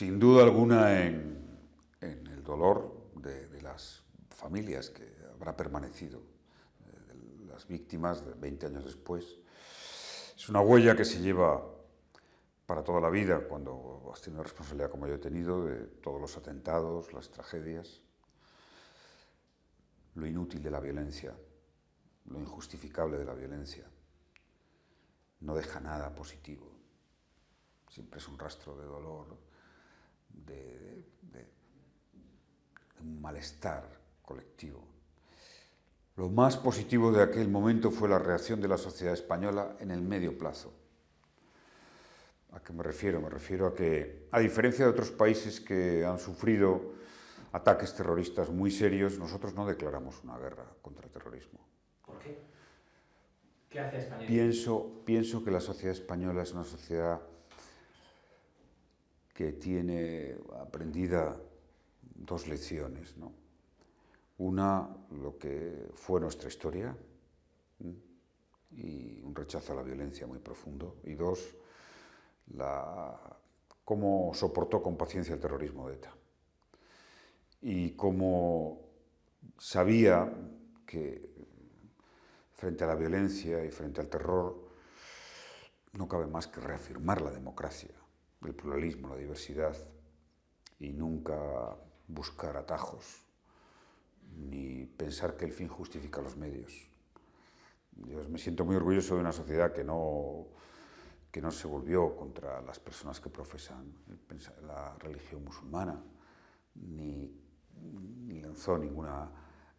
sin duda alguna en, el dolor de, las familias que habrá permanecido, eh, las víctimas de 20 años después. Es una huella que se lleva para toda la vida cuando has tenido responsabilidad como yo he tenido de todos los atentados, las tragedias, lo inútil de la violencia, lo injustificable de la violencia. No deja nada positivo. Siempre es un rastro de dolor, de, un malestar colectivo. Lo más positivo de aquel momento fue la reacción de la sociedad española en el medio plazo. ¿A qué me refiero? Me refiero a que, a diferencia de otros países que han sufrido ataques terroristas muy serios, nosotros no declaramos una guerra contra el terrorismo. ¿Por qué? ¿Qué hace España? Pienso, pienso que la sociedad española es una sociedad que tiene aprendida dos lecciones. Una, lo que fue nuestra historia, y un rechazo a la violencia muy profundo. Y dos, la, cómo soportó con paciencia el terrorismo de ETA. Y cómo sabía que frente a la violencia y frente al terror no cabe más que reafirmar la democracia el pluralismo, la diversidad y nunca buscar atajos ni pensar que el fin justifica los medios. Yo me siento muy orgulloso de una sociedad que no, se volvió contra las personas que profesan la religión musulmana, ni, lanzó ningún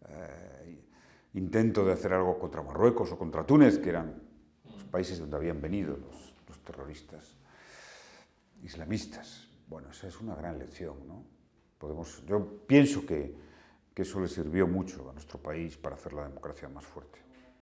eh, intento de hacer algo contra Marruecos o contra Túnez, que eran los países donde habían venido los terroristas islamistas. Bueno, esa es una gran lección, ¿no? Podemos, yo pienso que, que eso le sirvió mucho a nuestro país para hacer la democracia más fuerte.